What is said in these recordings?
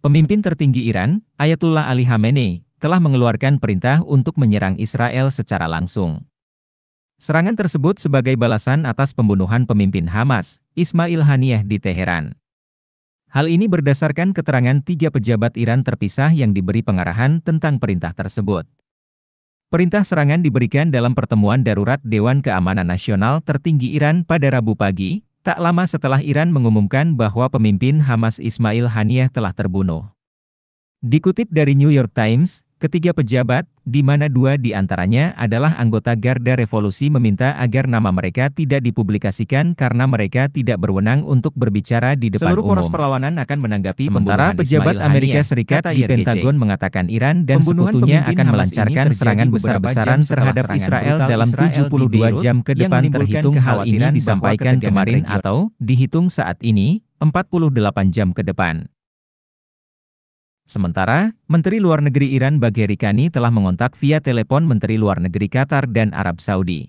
Pemimpin tertinggi Iran, Ayatullah Ali Khamenei, telah mengeluarkan perintah untuk menyerang Israel secara langsung. Serangan tersebut sebagai balasan atas pembunuhan pemimpin Hamas, Ismail Haniyeh di Teheran. Hal ini berdasarkan keterangan tiga pejabat Iran terpisah yang diberi pengarahan tentang perintah tersebut. Perintah serangan diberikan dalam pertemuan darurat Dewan Keamanan Nasional tertinggi Iran pada Rabu pagi, Tak lama setelah Iran mengumumkan bahwa pemimpin Hamas Ismail Haniyeh telah terbunuh. Dikutip dari New York Times, Ketiga pejabat, di mana dua di antaranya adalah anggota Garda Revolusi meminta agar nama mereka tidak dipublikasikan karena mereka tidak berwenang untuk berbicara di depan Seluruh umum. Seluruh poros perlawanan akan menanggapi Sementara pejabat Ismail Amerika Hania, Serikat di Pentagon mengatakan Iran dan sekutunya akan melancarkan serangan besar-besaran terhadap Israel dalam 72 jam ke depan terhitung hal ini disampaikan kemarin atau dihitung saat ini, 48 jam ke depan. Sementara, Menteri Luar Negeri Iran Bagheri Kani telah mengontak via telepon Menteri Luar Negeri Qatar dan Arab Saudi.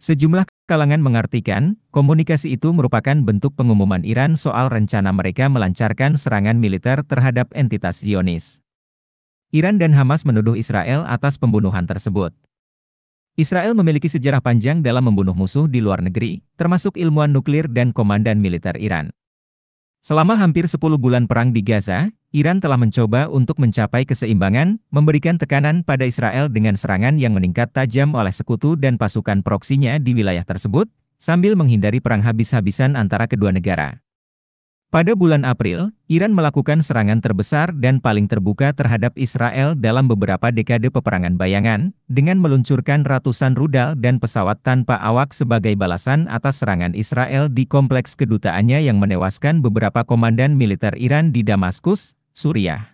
Sejumlah kalangan mengartikan, komunikasi itu merupakan bentuk pengumuman Iran soal rencana mereka melancarkan serangan militer terhadap entitas Zionis. Iran dan Hamas menuduh Israel atas pembunuhan tersebut. Israel memiliki sejarah panjang dalam membunuh musuh di luar negeri, termasuk ilmuwan nuklir dan komandan militer Iran. Selama hampir 10 bulan perang di Gaza, Iran telah mencoba untuk mencapai keseimbangan, memberikan tekanan pada Israel dengan serangan yang meningkat tajam oleh sekutu dan pasukan proksinya di wilayah tersebut, sambil menghindari perang habis-habisan antara kedua negara. Pada bulan April, Iran melakukan serangan terbesar dan paling terbuka terhadap Israel dalam beberapa dekade peperangan bayangan, dengan meluncurkan ratusan rudal dan pesawat tanpa awak sebagai balasan atas serangan Israel di kompleks kedutaannya yang menewaskan beberapa komandan militer Iran di Damaskus, Suriah.